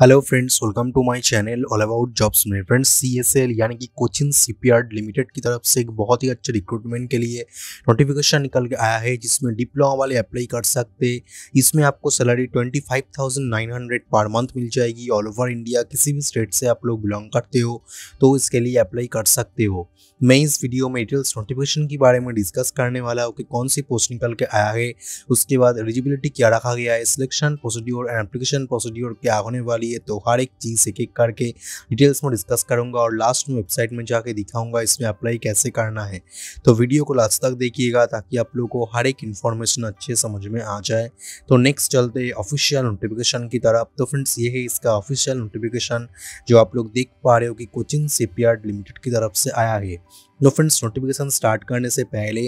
hello friends welcome to my channel all about jobs में friends CSL यानी कि coaching CPR limited की तरफ से एक बहुत ही अच्छे रिक्रूटमेंट के लिए नोटिफिकेशन निकल के आया है जिसमें डिप्लोमा वाले अप्लाई कर सकते इसमें आपको सैलरी 25,900 पर मंथ मिल जाएगी ऑल ओवर इंडिया किसी भी स्टेट से आप लोग बिलोंग करते हो तो इसके लिए अप्लाई कर सकते हो मैं इस वीडियो में डिटेल्स नोटिफिकेशन के बारे में डिस्कस करने वाला हूँ कि कौन सी पोस्ट निकल के आया है उसके बाद एलिजिबिलिटी क्या रखा गया है selection procedure and application procedure क्या होने वाली है तो हर एक चीज़ एक एक करके डिटेल्स में डिस्कस करूंगा और लास्ट में वेबसाइट में जाके दिखाऊंगा इसमें अप्लाई कैसे करना है तो वीडियो को लास्ट तक देखिएगा ताकि आप लोग को हर एक इन्फॉर्मेशन अच्छे समझ में आ जाए तो नेक्स्ट चलते ऑफिशियल नोटिफिकेशन की तरफ तो फ्रेंड्स ये है इसका ऑफिशियल नोटिफिकेशन जो आप लोग देख पा रहे हो कि कोचिंग सीपीआर लिमिटेड की तरफ से आया है दो फ्रेंड्स नोटिफिकेशन स्टार्ट करने से पहले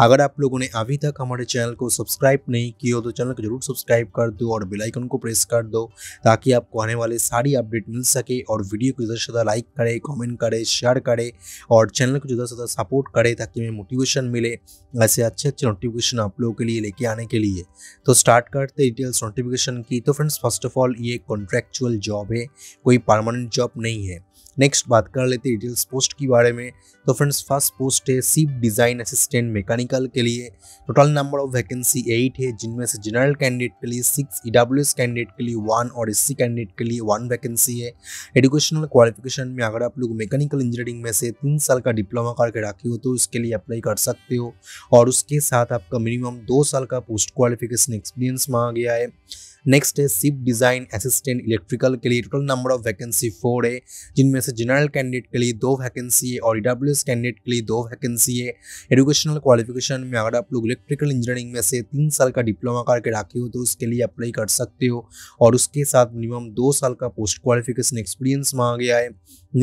अगर आप लोगों ने अभी तक हमारे चैनल को सब्सक्राइब नहीं किया हो तो चैनल को जरूर सब्सक्राइब कर दो और बेल आइकन को प्रेस कर दो ताकि आपको आने वाले सारी अपडेट मिल सके और वीडियो को ज़्यादा से ज़्यादा लाइक करें कमेंट करें शेयर करें और चैनल को ज़्यादा से ज़्यादा सपोर्ट करे ताकि हमें मोटिवेशन मिले ऐसे अच्छे अच्छे नोटिफिकेशन आप लोगों के लिए लेके आने के लिए तो स्टार्ट करते डिटेल्स नोटिफिकेशन की तो फ्रेंड्स फर्स्ट ऑफ ऑल ये कॉन्ट्रैक्चुअल जॉब है कोई परमानेंट जॉब नहीं है नेक्स्ट बात कर लेते हैं डिटेल्स पोस्ट के बारे में तो फ्रेंड्स फर्स्ट पोस्ट है सीप डिज़ाइन असिस्टेंट मैकेनिकल के लिए total number of vacancy eight है जिनमें से जनरल कैंडिडेट के लिए सिक्स ई कैंडिडेट के लिए वन और एस कैंडिडेट के लिए वन वैकेंसी है एजुकेशनल क्वालिफिकेशन में अगर आप लोग मैकेनिकल इंजीनियरिंग में से तीन साल का डिप्लोमा करके रखे हो तो इसके लिए अप्लाई कर सकते हो और उसके साथ आपका मिनिमम दो साल का पोस्ट क्वालिफिकेशन एक्सपीरियंस मांगा गया है नेक्स्ट है सिप डिज़ाइन असिस्टेंट इलेक्ट्रिकल के लिए total number of vacancy four है जिनमें से जनरल कैंडिडेट के लिए दो वैकेंसी है और ई कैंडिडेट के लिए दो वैकेंसी है एजुकेशनल क्वालिफिकेशन में अगर आप लोग इलेक्ट्रिकल इंजीनियरिंग में से तीन साल का डिप्लोमा करके रखे हो तो उसके लिए अप्लाई कर सकते हो और उसके साथ मिनिमम दो साल का पोस्ट क्वालिफिकेशन एक्सपीरियंस मांगा गया है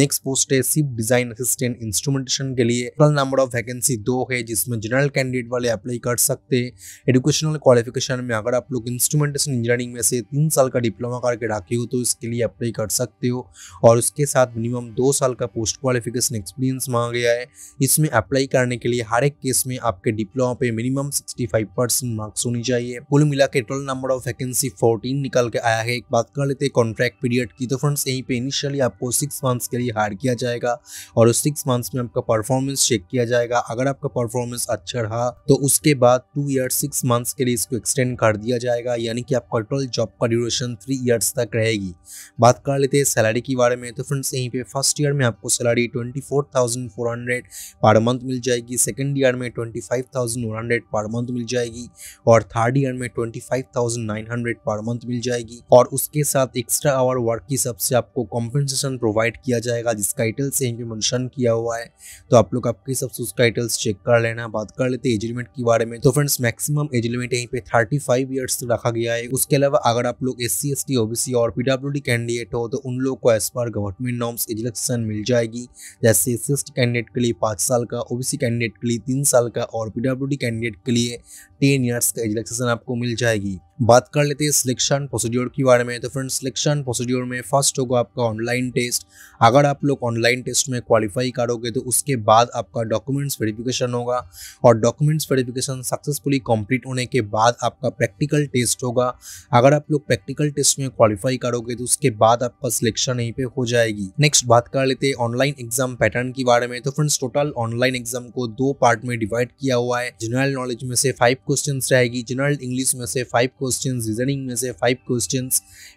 नेक्स्ट पोस्ट है सिप डिज़ाइन असिस्टेंट इंस्ट्रूमेंटेशन के लिए टोटल नंबर ऑफ वैकेंसी दो है जिसमें जनरल कैंडिडेट वाले अप्लाई कर सकते हैं एजुकेशनल क्वालिफिकेशन में अगर आप लोग इंस्ट्रूमेंटेशन इंजीनियरिंग में से तीन साल का डिप्लोमा करके रखे हो तो इसके लिए अप्लाई कर सकते हो और उसके साथ मिनिमम दो साल का पोस्ट क्वालिफिकेशन एक्सपीरियंस मांगा गया है इसमें अप्लाई करने के लिए हर एक केस में आपके डिप्लोमा पे मिनिमम सिक्सटी मार्क्स होनी चाहिए कुल मिला के total number of vacancy fourteen निकल के आया है एक बात कर लेते हैं कॉन्ट्रैक्ट पीरियड की तो फ्रेंड्स यहीं पर इनिशियली आपको सिक्स मंथ्स के लिए हायर किया जाएगा और उस सिक्स मंथ्स में आपका परफॉर्मेंस चेक किया जाएगा अगर आपका परफॉर्मेंस अच्छा रहा तो उसके बाद टू ईयर सिक्स मंथ्स के लिए इसको एक्सटेंड कर दिया जाएगा यानी कि आपका टोटल जॉब का ड्यूरेशन थ्री ईयर्स तक रहेगी बात कर लेते हैं सैलरी के बारे में तो फ्रेंड्स यहीं पे फर्स्ट ईयर में आपको salary twenty four per month मिल जाएगी सेकेंड ईयर में ट्वेंटी पर मंथ मिल जाएगी और थर्ड ईयर में ट्वेंटी पर मंथ मिल जाएगी और उसके साथ एक्स्ट्रा आवर वर्क की सबसे आपको कॉम्पेंसेशन प्रोवाइड किया जाएगा जिसका डिटेल्स यहीं पर मैंशन किया हुआ है तो आप लोग आपके सबसे उसका डिटेल्स चेक कर लेना बात कर लेते हैं एज लिमिट के बारे में तो फ्रेंड्स मैक्सिमम एज लिमिट यहीं पे थर्टी फाइव ईयर्स रखा गया है उसके अलावा अगर आप लोग S C S T OBC और डी कैंडिडेट हो तो उन लोग को एज पर गवर्नमेंट नॉर्म्स एजुलेक्शन मिल जाएगी जैसे एस सी कैंडिडेट के लिए पाँच साल का ओबीसी कैंडिडेट के लिए तीन साल का और पी कैंडिडेट के लिए टेन ईयर्स का एजुलेक्शन आपको मिल जाएगी बात कर लेते हैं सिलेक्शन प्रोसीड्योर के बारे में तो फ्रेंड सिलेक्शन प्रोसीड्योर में फर्स्ट होगा आपका ऑनलाइन टेस्ट अगर आप लोग ऑनलाइन टेस्ट में क्वालिफाई करोगे तो उसके बाद आपका डॉक्यूमेंट्स वेरिफिकेशन होगा और डॉक्यूमेंट्स वेरिफिकेशन सक्सेसफुली कंप्लीट होने के बाद आपका प्रैक्टिकल टेस्ट होगा अगर आप लोग प्रैक्टिकल टेस्ट में क्वालिफाई करोगे तो उसके बाद आपका सिलेक्शन यहीं पे हो जाएगी नेक्स्ट बात कर लेते हैं ऑनलाइन एग्जाम पैटर्न के बारे में तो फ्रेंड्स टोटल ऑनलाइन एग्जाम को दो पार्ट में डिवाइड किया हुआ है जनरल नॉलेज में से फाइव क्वेश्चन रहेगी जनरल इंग्लिश में से फाइव क्वेश्चन रीजनिंग में से फाइव क्वेश्चन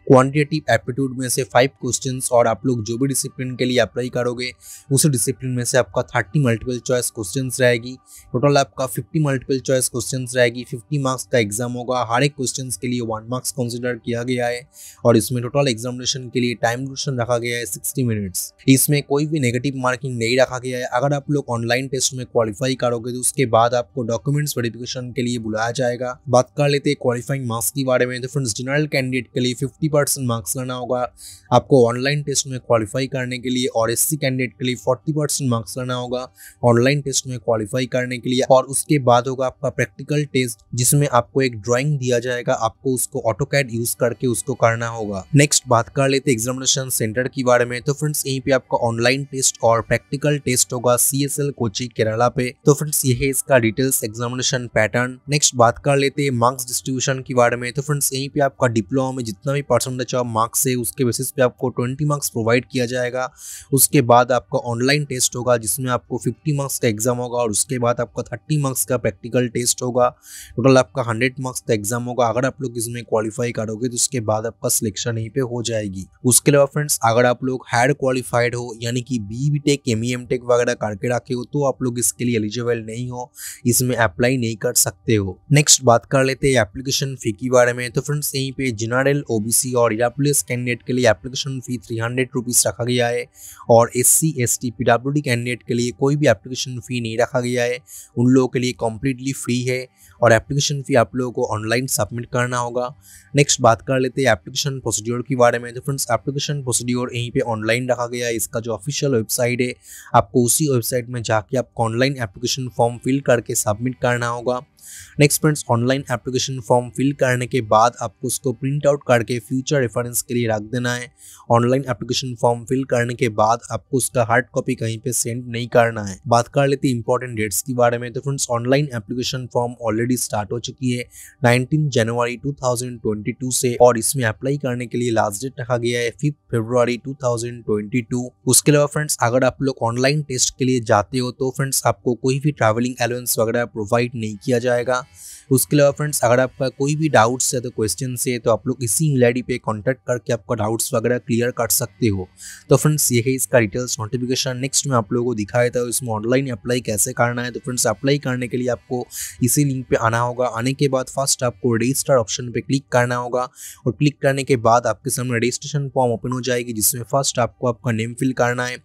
क्वान्टिटेटिव एप्टीट्यूड में से फाइव क्वेश्चन और आप लोग जो भी डिसिप्लिन के लिए अप्लाई करोगे उस डिसिप्लिन में से आपका थर्टी मल्टीपल चॉइस क्वेश्चन रहेगी टोटल आपका फिफ्टी मल्टीपल चॉइस क्वेश्चन रहेगी फिफ्टी मार्क्स का एग्जाम होगा हर एक क्वेश्चन के लिए वन मार्क्स कंसिडर किया गया है और इसमें टोटल एग्जामिनेशन के लिए टाइम ड्यूरेशन रखा गया है सिक्सटी मिनट्स इसमें कोई भी नेगेटिव मार्किंग नहीं रखा गया है अगर आप लोग ऑनलाइन टेस्ट में क्वालिफाई करोगे तो उसके बाद आपको डॉक्यूमेंट्स वेरिफिकेशन के लिए बुलाया जाएगा बात कर लेते हैं क्वालिफाइंग मार्क्स मार्क्स के बारे में तो फ्रेंड्स जनरल कैंडिडेट के लिए 50 परसेंट मार्क्स लाना होगा आपको ऑनलाइन टेस्ट में क्वालिफाई करने के लिए और एस कैंडिडेट के लिए 40 परसेंट मार्क्स लाना होगा ऑनलाइन टेस्ट में क्वालिफाई करने के लिए और उसके बाद होगा आपका प्रैक्टिकल टेस्ट जिसमें आपको एक ड्रॉइंग दिया जाएगा आपको उसको ऑटो कैड यूज करके उसको करना होगा नेक्स्ट बात कर लेते एग्जामिनेशन सेंटर के बारे में तो फ्रेंड्स यहीं पे आपका ऑनलाइन टेस्ट और प्रैक्टिकल टेस्ट होगा C S L Kochi Kerala पे तो फ्रेंड्स यह है इसका डिटेल्स एग्जामिनेशन पैटर्न नेक्स्ट बात कर लेते हैं मार्क्स डिस्ट्रीब्यूशन की कार्ड में तो फ्रेंड्स यहीं पे आपका डिप्लोमा में जितना भी परसेंटेज ऑफ मार्क्स है उसके बेसिस पे आपको 20 मार्क्स प्रोवाइड किया जाएगा उसके बाद आपका ऑनलाइन टेस्ट होगा जिसमें आपको 50 मार्क्स का एग्जाम होगा और उसके बाद आपका 30 मार्क्स का प्रैक्टिकल टेस्ट होगा टोटल आपका हंड्रेड मार्क्स का एग्जाम होगा अगर आप लोग इसमें क्वालिफाई करोगे तो उसके बाद आपका सिलेक्शन यहीं पर हो जाएगी उसके अलावा फ्रेंड्स अगर आप लोग हायर क्वालिफाइड हो यानी कि B B tech M E M tech वगैरह करके रखे हो तो आप लोग इसके लिए एलिजिबल नहीं हो इसमें अप्लाई नहीं कर सकते हो नेक्स्ट बात कर लेते हैं एप्लीकेशन फी के बारे में तो फ्रेंड्स यहीं पे जनरल ओबीसी और या पुलिस कैंडिडेट के लिए application fee three hundred rupees रखा गया है और S C S T P W D candidate के लिए कोई भी एप्लीकेशन फ़ी नहीं रखा गया है उन लोगों के लिए कम्प्लीटली फ्री है और एप्लीकेशन फ़ी आप लोगों को ऑनलाइन सबमिट करना होगा नेक्स्ट बात कर लेते हैं एप्लीकेशन प्रोसीड्योर के बारे में तो फ्रेंड्स एप्लीकेशन प्रोसीड्योर यहीं पे ऑनलाइन रखा गया है इसका जो ऑफिशियल वेबसाइट है आपको उसी वेबसाइट में जाके आपको ऑनलाइन एप्लीकेशन फॉर्म फिल करके सबमिट करना होगा next friends online application form fill करने के बाद आपको उसको प्रिंट आउट करके फ्यूचर रेफरेंस के लिए रख देना है ऑनलाइन एप्लीकेशन फॉर्म फिल करने के बाद आपको उसका हार्ड कॉपी कहीं पे सेंड नहीं करना है बात कर लेते इंपॉर्टेंट डेट्स के बारे में तो friends online application form already start हो चुकी है नाइनटीन जनवरी टू से और इसमें अप्लाई करने के लिए लास्ट डेट रखा गया है फिफ्थ फेब्रुआरी टू उसके अलावा फ्रेंड्स अगर आप लोग ऑनलाइन टेस्ट के लिए जाते हो तो फ्रेंड्स आपको कोई भी ट्रेवलिंग अलाउंस वगैरह प्रोवाइड नहीं किया जाए जाएगा उसके अलावा फ्रेंड्स अगर आपका कोई भी डाउट्स है तो क्वेश्चन है तो आप लोग इसी मेल आई पे कॉन्टैक्ट करके आपका डाउट्स वगैरह क्लियर कर सकते हो तो फ्रेंड्स यही इसका डिटेल्स नोटिफिकेशन नेक्स्ट में आप लोगों को दिखाया था इसमें ऑनलाइन अप्लाई कैसे करना है तो फ्रेंड्स अप्लाई करने के लिए आपको इसी लिंक पर आना होगा आने के बाद फर्स्ट आपको रजिस्टर ऑप्शन पर क्लिक करना होगा और क्लिक करने के बाद आपके सामने रजिस्ट्रेशन फॉर्म ओपन हो जाएगी जिसमें फर्स्ट आपको आपका नेम फिल करना है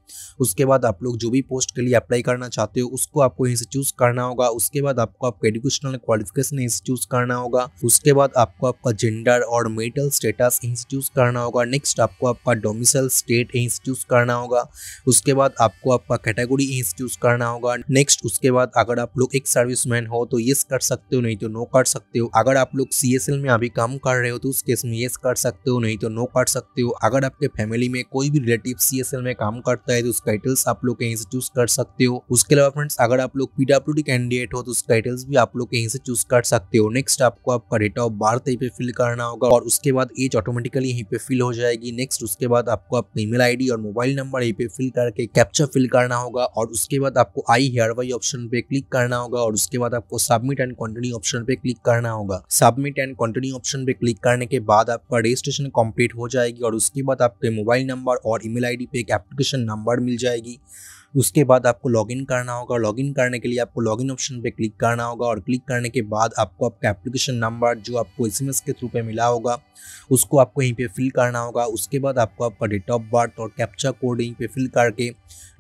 उसके बाद आप लोग जो भी पोस्ट के लिए अप्लाई करना चाहते हो उसको आपको यहीं से चूज़ करना होगा उसके बाद आपको आपका एजुकेशनल क्वालिफिकेशन इंस्टीट्यूट करना होगा उसके बाद आपको आपका जेंडर और मेटल स्टेटस इंस्टीट्यूट करना होगा नेक्स्ट आपको आपका डोमिसल स्टेट इंस्टीट्यूट करना होगा उसके बाद आपको आपका कैटेगरी इंस्टीट्यूट करना होगा नेक्स्ट उसके बाद अगर आप लोग एक सर्विसमैन हो तो येस कर सकते हो नहीं तो नो कर सकते हो अगर आप लोग सी में अभी काम कर रहे हो तो उस केस में येस कर सकते हो नहीं तो नो कर सकते हो अगर आपके फैमिली में कोई भी रिलेटिव सी में काम करता है तो उसका टाइटल्स आप लोग यहीं से कर सकते हो उसके अलावा फ्रेंड्स अगर आप लोग पीडब्ल्यू कैंडिडेट हो तो उसका टाइटल्स भी आप लोग यहीं से चूज कर काट सकते हो नेक्स्ट आपको आपका डेट ऑफ बर्थ यहीं पे फिल करना होगा और उसके बाद एज ऑटोमेटिकली यहीं पे फिल हो जाएगी नेक्स्ट उसके बाद आपको आपका ईमेल आईडी और मोबाइल नंबर यहीं पे फिल करके कैप्चर फिल करना होगा और उसके बाद आपको आई हेयर वाई ऑप्शन पे क्लिक करना होगा और उसके बाद आपको सबमिट एंड कंटिन्यू ऑप्शन पे क्लिक करना होगा सबमिट एंड कंटिन्यू ऑप्शन पे क्लिक करने के बाद आपका रजिस्ट्रेशन कम्प्लीट हो जाएगी और उसके बाद आपके मोबाइल नंबर और ईमेल आईडी पे एक एप्लीकेशन नंबर मिल जाएगी उसके बाद आपको लॉगिन करना होगा लॉगिन करने के लिए आपको लॉगिन ऑप्शन पे क्लिक करना होगा और क्लिक करने के बाद आपको आपका एप्लीकेशन नंबर जो आपको एस के थ्रू पे मिला होगा उसको आपको यहीं पे फिल करना होगा उसके बाद आपको आपका डेट ऑफ बर्थ और कैप्चा कोड यहीं पे फिल करके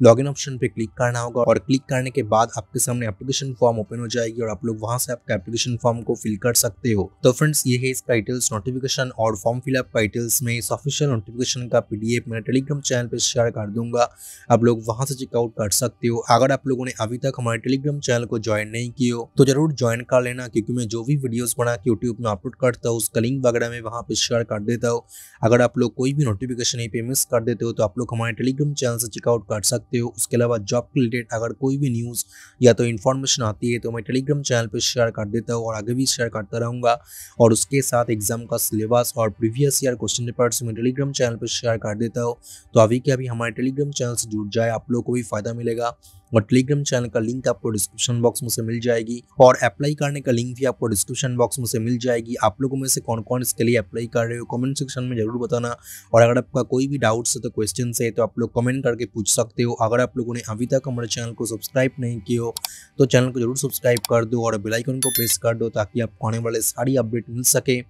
लॉगिन ऑप्शन पे क्लिक करना होगा और क्लिक करने के बाद आपके सामने एप्लीकेशन फॉर्म ओपन हो जाएगी और आप लोग वहाँ से आपका एप्लीकेशन फॉर्म को फिल कर सकते हो तो फ्रेंड्स ये है इसका डिटेल्स नोटिफिकेशन और फॉर्म फिलअप का डिटेल्स में इस ऑफिशियल नोटिफिकेशन का पीडीएफ मेरे टेलीग्राम चैनल पर शेयर कर दूंगा आप लोग वहाँ से चेकआउट चेकआउट कर सकते हो अगर आप लोगों ने अभी तक हमारे टेलीग्राम चैनल को ज्वाइन नहीं किया हो तो जरूर ज्वाइन कर लेना क्योंकि मैं जो भी वीडियोस बना के यूट्यूब में अपलोड करता हूँ उसका लिंक वगैरह मैं वहाँ पे शेयर कर देता हूँ अगर आप लोग कोई भी नोटिफिकेशन यहीं पे मिस कर देते हो तो आप लोग हमारे टेलीग्राम चैनल से चेकआउट कर सकते हो उसके अलावा जॉब के रिलेटेड अगर कोई भी न्यूज़ या तो इन्फॉर्मेशन आती है तो मैं टेलीग्राम चैनल पर शेयर कर देता हूँ और आगे भी शेयर करता रहूँगा और उसके साथ एग्जाम का सिलेबस और प्रीवियस ईयर क्वेश्चन पेपर्स मैं टेलीग्राम चैनल पर शेयर कर देता हूँ तो अभी के अभी हमारे टेलीग्राम चैनल से जुड़ जाए आप लोग को भी फायदा मिलेगा और टेलीग्राम चैनल का लिंक आपको डिस्क्रिप्शन बॉक्स में से मिल जाएगी और अप्लाई करने का लिंक भी आपको डिस्क्रिप्शन बॉक्स में से मिल जाएगी आप लोगों में से कौन कौन इसके लिए अप्लाई कर रहे हो कमेंट सेक्शन में जरूर बताना और अगर आपका कोई भी डाउट्स है तो क्वेश्चन है तो आप लोग कमेंट करके पूछ सकते हो अगर आप लोगों ने अभी तक हमारे चैनल को सब्सक्राइब नहीं किया हो तो चैनल को जरूर सब्सक्राइब कर दो और बेलाइकन को प्रेस कर दो ताकि आपको आने वाले सारी अपडेट मिल सके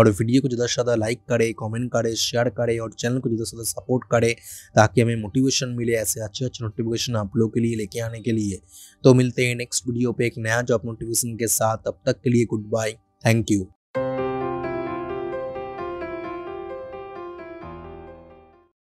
और वीडियो को ज़्यादा से ज़्यादा लाइक करे कमेंट करे शेयर करे और चैनल को ज़्यादा से ज़्यादा सपोर्ट करे ताकि हमें मोटिवेशन मिले ऐसे अच्छे अच्छे नोटिफिकेशन आप लोगों के लिए लेके आने के लिए तो मिलते हैं नेक्स्ट वीडियो पे एक नया जॉब नोटिफिकेशन के साथ अब तक के लिए गुड बाय थैंक यू